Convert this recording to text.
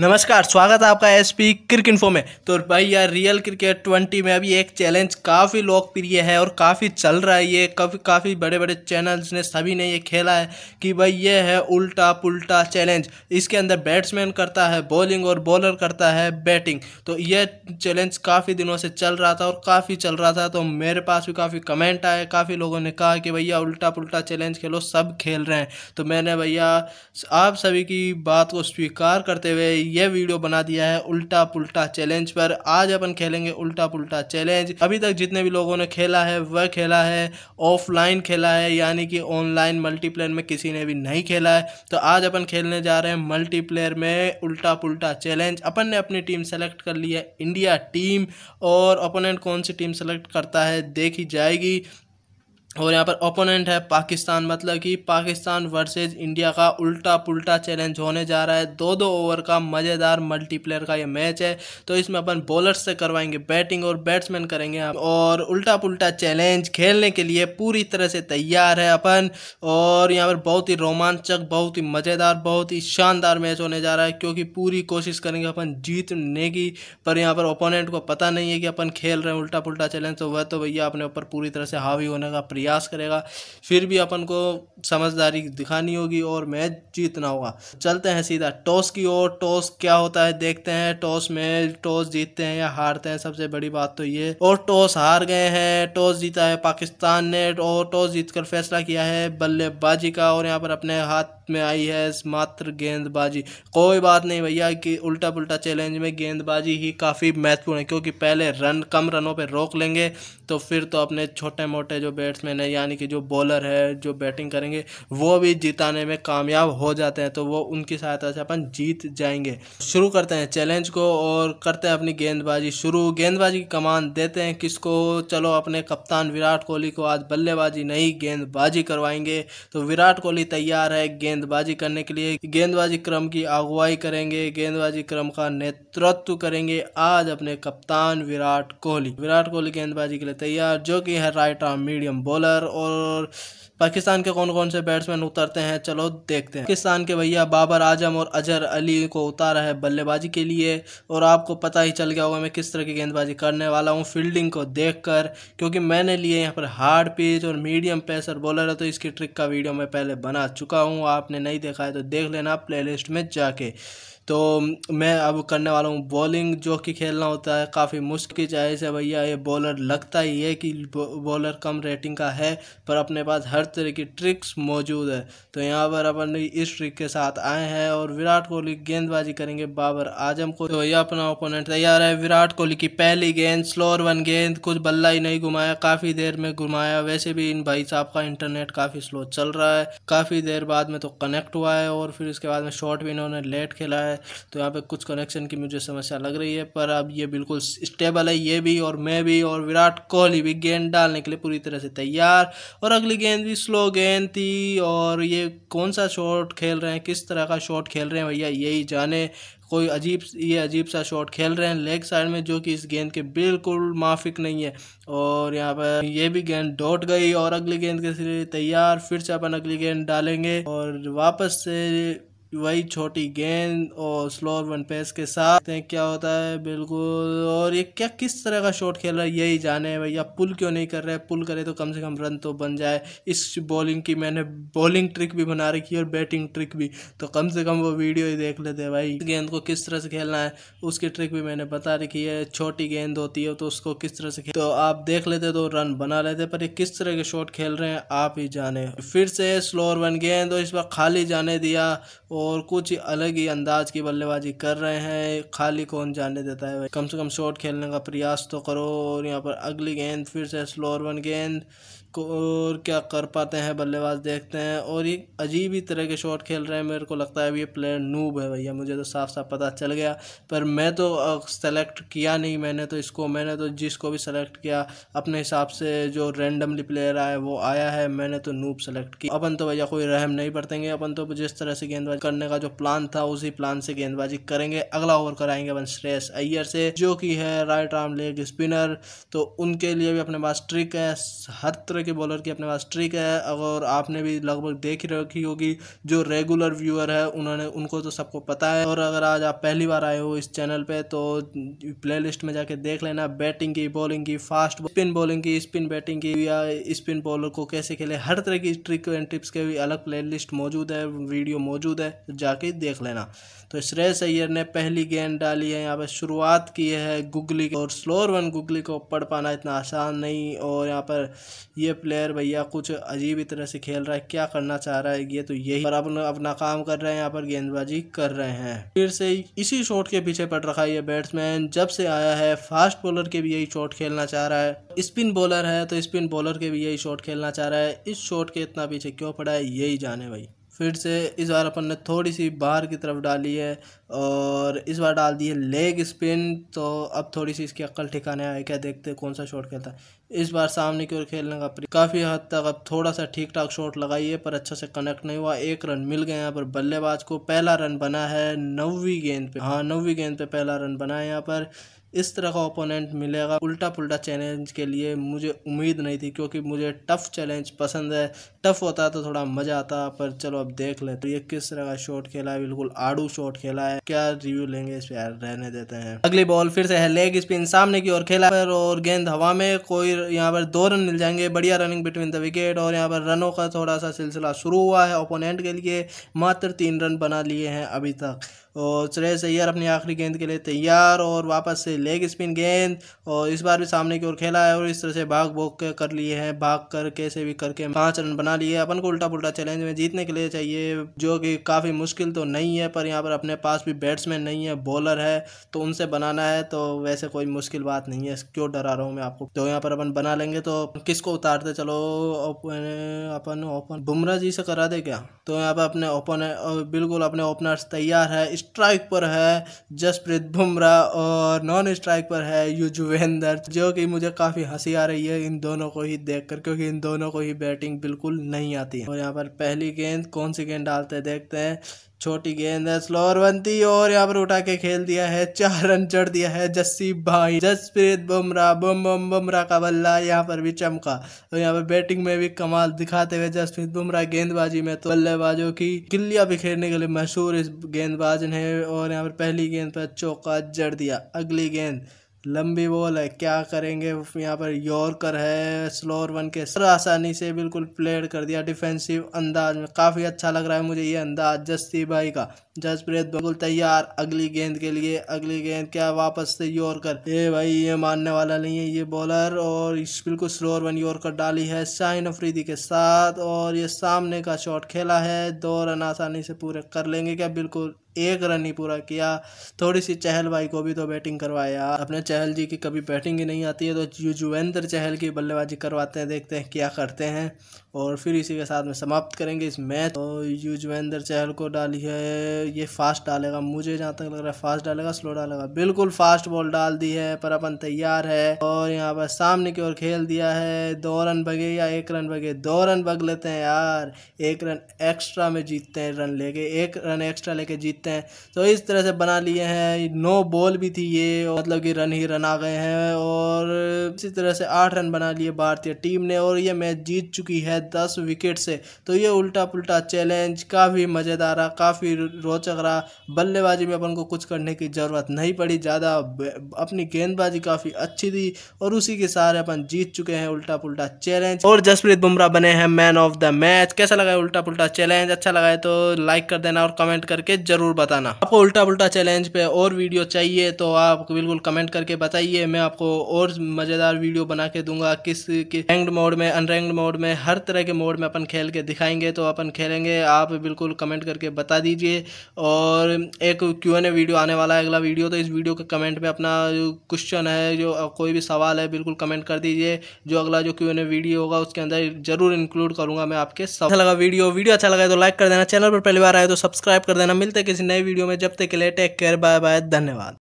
नमस्कार स्वागत है आपका एस पी क्रिक इन्फो में तो भाई यार रियल क्रिकेट ट्वेंटी में अभी एक चैलेंज काफ़ी लोकप्रिय है और काफ़ी चल रहा है ये काफ़ी काफ़ी बड़े बड़े चैनल्स ने सभी ने ये खेला है कि भाई ये है उल्टा पुल्टा चैलेंज इसके अंदर बैट्समैन करता है बॉलिंग और बॉलर करता है बैटिंग तो यह चैलेंज काफ़ी दिनों से चल रहा था और काफ़ी चल रहा था तो मेरे पास भी काफ़ी कमेंट आए काफ़ी लोगों ने कहा कि भैया उल्टा पुल्टा चैलेंज खेलो सब खेल रहे हैं तो मैंने भैया आप सभी की बात को स्वीकार करते हुए यह वीडियो बना दिया है उल्टा पुल्टा चैलेंज पर आज अपन खेलेंगे उल्टा पुल्टा चैलेंज अभी तक जितने भी लोगों ने खेला है वह खेला है ऑफलाइन खेला है यानी कि ऑनलाइन मल्टीप्लेयर में किसी ने भी नहीं खेला है तो आज अपन खेलने जा रहे हैं मल्टीप्लेयर में उल्टा पुल्टा चैलेंज अपन ने अपनी टीम सेलेक्ट कर ली है इंडिया टीम और ओपोनेंट कौन सी टीम सेलेक्ट करता है देखी जाएगी और यहाँ पर ओपोनेंट है पाकिस्तान मतलब कि पाकिस्तान वर्सेस इंडिया का उल्टा पुल्टा चैलेंज होने जा रहा है दो दो ओवर का मज़ेदार मल्टीप्लेयर का ये मैच है तो इसमें अपन बॉलर्स से करवाएंगे बैटिंग और बैट्समैन करेंगे और उल्टा पुल्टा चैलेंज खेलने के लिए पूरी तरह से तैयार है अपन और यहाँ पर बहुत ही रोमांचक बहुत ही मज़ेदार बहुत ही शानदार मैच होने जा रहा है क्योंकि पूरी कोशिश करेंगे अपन जीतने की पर यहाँ पर ओपोनेंट को पता नहीं है कि अपन खेल रहे हैं उल्टा पुल्टा चैलेंज तो वह तो भैया अपने ऊपर पूरी तरह से हावी होने का प्रयास प्रयास करेगा फिर भी अपन को समझदारी दिखानी होगी और मैच जीतना होगा चलते हैं सीधा टॉस की ओर टॉस क्या होता है देखते हैं टॉस में टॉस जीतते हैं या हारते हैं सबसे बड़ी बात तो ये और टॉस हार गए हैं टॉस जीता है पाकिस्तान ने और टॉस जीतकर फैसला किया है बल्लेबाजी का और यहाँ पर अपने हाथ में आई है मात्र गेंदबाजी कोई बात नहीं भैया कि उल्टा पुल्टा चैलेंज में गेंदबाजी ही काफ़ी महत्वपूर्ण है क्योंकि पहले रन कम रनों पर रोक लेंगे तो फिर तो अपने छोटे मोटे जो बैट्समैन बैट्समैन है यानी कि जो बॉलर है जो बैटिंग करेंगे वो भी जिताने में कामयाब हो जाते हैं तो वो उनकी सहायता से अपन जीत जाएंगे शुरू करते हैं चैलेंज को और करते हैं अपनी गेंदबाजी शुरू गेंदबाजी की कमान देते हैं किसको चलो अपने कप्तान विराट कोहली को आज बल्लेबाजी नहीं गेंदबाजी करवाएंगे तो विराट कोहली तैयार है गेंदबाजी करने के लिए गेंदबाजी क्रम की अगुवाई करेंगे गेंदबाजी क्रम का नेतृत्व करेंगे आज अपने कप्तान विराट कोहली विराट कोहली गेंदबाजी के लिए तैयार जो कि है right arm medium bowler और पाकिस्तान के कौन कौन से बैट्समैन उतरते हैं चलो देखते हैं पाकिस्तान के भैया बाबर आजम और अजहर अली को उतारा है बल्लेबाजी के लिए और आपको पता ही चल गया होगा मैं किस तरह की गेंदबाजी करने वाला हूँ फील्डिंग को देख कर क्योंकि मैंने लिए यहाँ पर हार्ड पिच और मीडियम पेसर बॉलर है तो इसकी ट्रिक का वीडियो मैं पहले बना चुका हूँ आपने नहीं देखा है तो देख लेना प्लेलिस्ट में जाके तो मैं अब करने वाला हूँ बॉलिंग जो कि खेलना होता है काफ़ी मुश्किल चाहे से भैया ये बॉलर लगता ही है कि बॉलर कम रेटिंग का है पर अपने पास हर तरह की ट्रिक्स मौजूद है तो यहाँ पर अपन इस ट्रिक के साथ आए हैं और विराट कोहली गेंदबाजी करेंगे बाबर आजम को तो यह अपना ओपोनेंट तैयार है विराट कोहली की पहली गेंद स्लोर वन गेंद कुछ बल्ला ही नहीं घुमाया काफ़ी देर में घुमाया वैसे भी इन भाई साहब का इंटरनेट काफ़ी स्लो चल रहा है काफ़ी देर बाद में तो कनेक्ट हुआ है और फिर इसके बाद में शॉर्ट भी इन्होंने लेट खेला है तो यहाँ पे कुछ कनेक्शन की मुझे समस्या लग रही है पर अब ये बिल्कुल स्टेबल है ये भी और मैं भी और विराट कोहली भी गेंद डालने के लिए पूरी तरह से तैयार और अगली गेंद भी किस लोग गेंद थी और ये कौन सा शॉट खेल रहे हैं किस तरह का शॉट खेल रहे हैं भैया यही जाने कोई अजीब ये अजीब सा शॉट खेल रहे हैं लेग साइड में जो कि इस गेंद के बिल्कुल माफिक नहीं है और यहाँ पर ये भी गेंद डॉट गई और अगली गेंद के लिए तैयार फिर से अपन अगली गेंद डालेंगे और वापस से वही छोटी गेंद और स्लोर वन पेस के साथ क्या होता है बिल्कुल और ये क्या किस तरह का शॉट खेल रहा है यही जाने है भैया पुल क्यों नहीं कर रहा है पुल करे तो कम से कम रन तो बन जाए इस बॉलिंग की मैंने बॉलिंग ट्रिक भी बना रखी है और बैटिंग ट्रिक भी तो कम से कम वो वीडियो ही देख लेते हैं भाई गेंद को किस तरह से खेलना है उसकी ट्रिक भी मैंने बता रखी है छोटी गेंद होती है तो उसको किस तरह से खेल तो आप देख लेते तो रन बना लेते पर ये किस तरह के शॉट खेल रहे हैं आप ही जाने फिर से स्लोर वन गेंद और इस बार खाली जाने दिया और कुछ अलग ही अंदाज की बल्लेबाजी कर रहे हैं खाली कौन जाने देता है भाई कम से कम शॉट खेलने का प्रयास तो करो और यहाँ पर अगली गेंद फिर से स्लोर वन गेंद और क्या कर पाते हैं बल्लेबाज देखते हैं और ये अजीब ही तरह के शॉट खेल रहे हैं मेरे को लगता है अभी ये प्लेयर नूब है भैया मुझे तो साफ साफ पता चल गया पर मैं तो सेलेक्ट किया नहीं मैंने तो इसको मैंने तो जिसको भी सेलेक्ट किया अपने हिसाब से जो रेंडमली प्लेयर आया वो आया है मैंने तो नूब सेलेक्ट किया अपन तो भैया कोई रहम नहीं बरतेंगे अपन तो जिस तरह से गेंदबाजी करने का जो प्लान था उसी प्लान से गेंदबाजी करेंगे अगला ओवर कराएंगे अपन श्रेयस अय्यर से जो कि है राइट आर्म लेग स्पिनर तो उनके लिए भी अपने पास ट्रिक है हर तरह के बॉलर की अपने पास ट्रिक है अगर आपने भी लगभग देख ही रखी होगी जो रेगुलर व्यूअर है उन्होंने उनको तो सबको पता है और अगर आज आप पहली बार आए हो इस चैनल पे तो प्ले में जाके देख लेना बैटिंग की बॉलिंग की फास्ट स्पिन बॉलिंग की स्पिन बैटिंग की या स्पिन बॉलर को कैसे खेले हर तरह की ट्रिक एंड टिप्स के भी अलग प्ले मौजूद है वीडियो मौजूद है जाके देख लेना तो श्रेयस अय्यर ने पहली गेंद डाली है यहाँ पर शुरुआत की है गुगली और स्लोर वन गुगली को पढ़ पाना इतना आसान नहीं और यहाँ पर ये ये प्लेयर भैया कुछ अजीब तरह से खेल रहा है क्या करना चाह रहा है ये तो यही पर अपना अपना काम कर रहे हैं यहाँ पर गेंदबाजी कर रहे हैं फिर से इसी शॉट के पीछे पड़ रखा है ये बैट्समैन जब से आया है फास्ट बॉलर के भी यही शॉट खेलना चाह रहा है स्पिन बॉलर है तो स्पिन बॉलर के भी यही शॉट खेलना चाह रहा है इस शॉट के इतना पीछे क्यों पड़ा है यही जाने भाई फिर से इस बार अपन ने थोड़ी सी बाहर की तरफ डाली है और इस बार डाल दी है लेग स्पिन तो अब थोड़ी सी इसकी अक्ल ठिकाने आए क्या देखते कौन सा शॉट खेलता है इस बार सामने की ओर खेलने का काफ़ी हद तक अब थोड़ा सा ठीक ठाक शॉट लगाई है पर अच्छा से कनेक्ट नहीं हुआ एक रन मिल गए यहाँ पर बल्लेबाज को पहला रन बना है नौवीं गेंद पे हाँ नौवीं गेंद पे पहला रन बना है यहाँ पर इस तरह का ओपोनेंट मिलेगा उल्टा पुल्टा चैलेंज के लिए मुझे उम्मीद नहीं थी क्योंकि मुझे टफ़ चैलेंज पसंद है टफ़ होता है तो थोड़ा मज़ा आता पर चलो अब देख लेते तो ये किस तरह का शॉट खेला है बिल्कुल आड़ू शॉट खेला है क्या रिव्यू लेंगे इस पर रहने देते हैं अगली बॉल फिर से है लेग स्पिन सामने की ओर खेला पर और गेंद हवा में कोई यहाँ पर दो रन मिल जाएंगे बढ़िया रनिंग बिटवीन द विकेट और यहाँ पर रनों का थोड़ा सा सिलसिला शुरू हुआ है ओपोनेंट के लिए मात्र तीन रन बना लिए हैं अभी तक और श्रेयस अय्यर अपनी आखिरी गेंद के लिए तैयार और वापस से लेग स्पिन गेंद और इस बार भी सामने की ओर खेला है और इस तरह से भाग भोग कर लिए हैं भाग कर कैसे भी करके पाँच रन बना लिए अपन को उल्टा पुल्टा चैलेंज में जीतने के लिए चाहिए जो कि काफ़ी मुश्किल तो नहीं है पर यहाँ पर अपने पास भी बैट्समैन नहीं है बॉलर है तो उनसे बनाना है तो वैसे कोई मुश्किल बात नहीं है क्यों डरा रहा हूँ मैं आपको तो यहाँ पर अपन बना लेंगे तो किसको उतारते चलो अपन ओपन बुमराह जी से करा दे क्या तो यहाँ पर अपने ओपन बिल्कुल अपने ओपनर्स तैयार है स्ट्राइक पर है जसप्रीत बुमराह और नॉन स्ट्राइक पर है युजुवेंद्र जो कि मुझे काफ़ी हंसी आ रही है इन दोनों को ही देखकर क्योंकि इन दोनों को ही बैटिंग बिल्कुल नहीं आती है और यहाँ पर पहली गेंद कौन सी गेंद डालते देखते हैं छोटी गेंद है बनती और यहाँ पर उठा के खेल दिया है चार रन चढ़ दिया है जस्सी भाई जसप्रीत बुमराह बुम बुम बुमराह का बल्ला यहाँ पर भी चमका और तो यहाँ पर बैटिंग में भी कमाल दिखाते हुए जसप्रीत बुमराह गेंदबाजी में तो बल्लेबाजों की किल्लिया बिखेरने के लिए मशहूर इस गेंदबाज ने और यहाँ पर पहली गेंद पर चौका जड़ दिया अगली गेंद लंबी बॉल है क्या करेंगे यहाँ पर यॉर्कर है स्लोर वन के सर आसानी से बिल्कुल प्लेड कर दिया डिफेंसिव अंदाज में काफ़ी अच्छा लग रहा है मुझे ये अंदाज जस्ती भाई का जसप्रीत बिल्कुल तैयार अगली गेंद के लिए अगली गेंद क्या वापस से यॉर्कर ये भाई ये मानने वाला नहीं है ये बॉलर और बिल्कुल स्लोर वन यॉर्कर डाली है शाहिन अफरीदी के साथ और ये सामने का शॉट खेला है दो रन आसानी से पूरे कर लेंगे क्या बिल्कुल एक रन ही पूरा किया थोड़ी सी चहल भाई को भी तो बैटिंग करवाया अपने चहल जी की कभी बैटिंग ही नहीं आती है तो युजवेंद्र चहल की बल्लेबाजी करवाते हैं देखते हैं क्या करते हैं और फिर इसी के साथ में समाप्त करेंगे इस मैच और तो युजवेंद्र चहल को डाली है ये फास्ट डालेगा मुझे जहाँ तक लग रहा है फास्ट डालेगा स्लो डालेगा बिल्कुल फास्ट बॉल डाल दी है पर अपन तैयार है और यहाँ पर सामने की ओर खेल दिया है दो रन भगे या एक रन भगे दो रन भग लेते हैं यार एक रन एक्स्ट्रा में जीतते हैं रन लेके एक रन एक्स्ट्रा लेके जीतते हैं तो इस तरह से बना लिए हैं नो बॉल भी थी ये मतलब कि रन ही रन आ गए हैं और इसी तरह से आठ रन बना लिए भारतीय टीम ने और ये मैच जीत चुकी है दस विकेट से तो ये उल्टा पुल्टा चैलेंज काफ़ी मज़ेदार रहा काफ़ी रोचक रहा बल्लेबाजी में अपन को कुछ करने की ज़रूरत नहीं पड़ी ज़्यादा अपनी गेंदबाजी काफ़ी अच्छी थी और उसी के सहारे अपन जीत चुके हैं उल्टा पुल्टा चैलेंज और जसप्रीत बुमराह बने हैं मैन ऑफ द मैच कैसा लगा उल्टा पुल्टा चैलेंज अच्छा लगा है तो लाइक कर देना और कमेंट करके जरूर बताना आपको उल्टा पुल्टा चैलेंज पे और वीडियो चाहिए तो आप बिल्कुल कमेंट करके करके बताइए मैं आपको और मज़ेदार वीडियो बना के दूंगा किस किस रैंक्ड मोड में अनरैंक्ड मोड में हर तरह के मोड में अपन खेल के दिखाएंगे तो अपन खेलेंगे आप बिल्कुल कमेंट करके बता दीजिए और एक क्यू एन ए वीडियो आने वाला है अगला वीडियो तो इस वीडियो के कमेंट में अपना क्वेश्चन है जो कोई भी सवाल है बिल्कुल कमेंट कर दीजिए जो अगला जो क्यू एन ए वीडियो होगा उसके अंदर जरूर इंक्लूड करूँगा मैं आपके अच्छा लगा वीडियो वीडियो अच्छा लगा तो लाइक कर देना चैनल पर पहली बार आए तो सब्सक्राइब कर देना मिलते किसी नए वीडियो में जब तक के लिए टेक केयर बाय बाय धन्यवाद